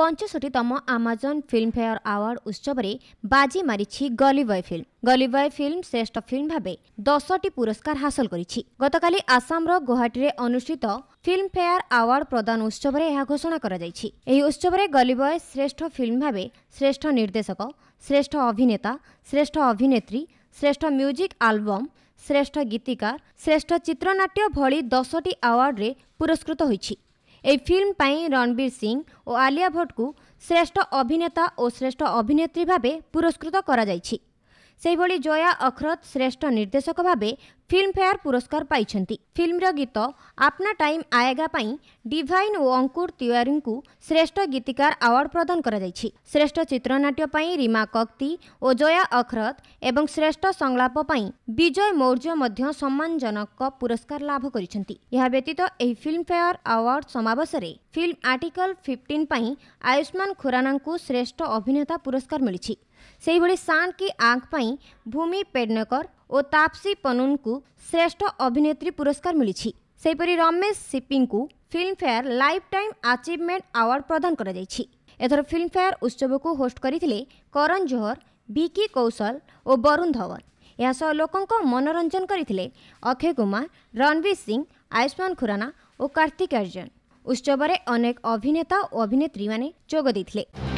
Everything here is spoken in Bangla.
পঞ্চষষ্টিতম আমাজন ফিল্মফেয়ার আওয়ার্ড উৎসবরে বাজি মারিছি গলিবয় ফিল্ম গলিবয় ফিল্ম শ্রেষ্ঠ ফিল্ম ভাবে দশটি পুরস্কার হাসল করেছি গতকাল আসামর গুয়াহাটিরে অনুষ্ঠিত ফিল্মফেয়ার আওয়ার্ড প্রদান উৎসবরে এহা ঘোষণা করা যাইছি এই উৎসবরে গলিবয় শ্রেষ্ঠ ফিল্ম ভাবে শ্রেষ্ঠ নির্দেশক শ্রেষ্ঠ অভিনেতা শ্রেষ্ঠ অভিনেত্রী শ্রেষ্ঠ মিউজিক আলবম শ্রেষ্ঠ গীতিকার শ্রেষ্ঠ চিত্রনাট্য ভলি দশটি আওয়ার্ডে পুরস্কৃত হয়েছে ଏହି ଫିଲ୍ମ ପାଇଁ ରଣବୀର ସିଂ ଓ ଆଲିଆ ଭଟ୍ଟଙ୍କୁ ଶ୍ରେଷ୍ଠ ଅଭିନେତା ଓ ଶ୍ରେଷ୍ଠ ଅଭିନେତ୍ରୀ ଭାବେ ପୁରସ୍କୃତ କରାଯାଇଛି ସେହିଭଳି ଜୟା ଅଖରତ ଶ୍ରେଷ୍ଠ ନିର୍ଦ୍ଦେଶକ ଭାବେ ଫିଲ୍ମଫେୟାର ପୁରସ୍କାର ପାଇଛନ୍ତି ଫିଲ୍ମର ଗୀତ ଆପ୍ନା ଟାଇମ୍ ଆୟେଗା ପାଇଁ ଡିଭାଇନ୍ ଓ ଅଙ୍କୁର ତିୱାରୀଙ୍କୁ ଶ୍ରେଷ୍ଠ ଗୀତିକାର ଆୱାର୍ଡ ପ୍ରଦାନ କରାଯାଇଛି ଶ୍ରେଷ୍ଠ ଚିତ୍ରନାଟ୍ୟ ପାଇଁ ରୀମା କକ୍ତି ଓ ଜୟା ଅଖରତ ଏବଂ ଶ୍ରେଷ୍ଠ ସଂଳାପ ପାଇଁ ବିଜୟ ମୌର୍ଯ୍ୟ ମଧ୍ୟ ସମ୍ମାନଜନକ ପୁରସ୍କାର ଲାଭ କରିଛନ୍ତି ଏହା ବ୍ୟତୀତ ଏହି ଫିଲ୍ମଫେୟାର ଆୱାର୍ଡ ସମାବେଶରେ ଫିଲ୍ମ ଆର୍ଟିକଲ ଫିଫ୍ଟିନ୍ ପାଇଁ ଆୟୁଷ୍ମାନ ଖୁରାନାଙ୍କୁ ଶ୍ରେଷ୍ଠ ଅଭିନେତା ପୁରସ୍କାର ମିଳିଛି ସେହିଭଳି ସାନ୍ କି ଆଙ୍କ୍ ପାଇଁ ଭୂମି ପେଡନେକର ଓ ତାପସୀ ପନୁନଙ୍କୁ ଶ୍ରେଷ୍ଠ ଅଭିନେତ୍ରୀ ପୁରସ୍କାର ମିଳିଛି ସେହିପରି ରମେଶ ସିପିଙ୍କୁ Filmfare lifetime achievement award ପ୍ରଦାନ କରାଯାଇଛି ଏଥର ଫିଲ୍ମଫେୟାର ଉତ୍ସବକୁ ହୋଷ୍ଟ କରିଥିଲେ କରନ ଜୋହର ବିକି କୌଶଲ ଓ ବରୁଣ ଧୱନ ଏହାସହ ଲୋକଙ୍କ ମନୋରଞ୍ଜନ କରିଥିଲେ ଅକ୍ଷୟ କୁମାର ରଣବୀର ସିଂ ଆୟୁଷ୍ମାନ ଖୁରାନା ଓ କାର୍ତ୍ତିକ ଆର୍ଜନ ଉତ୍ସବରେ ଅନେକ ଅଭିନେତା ଓ ଅଭିନେତ୍ରୀମାନେ ଯୋଗ ଦେଇଥିଲେ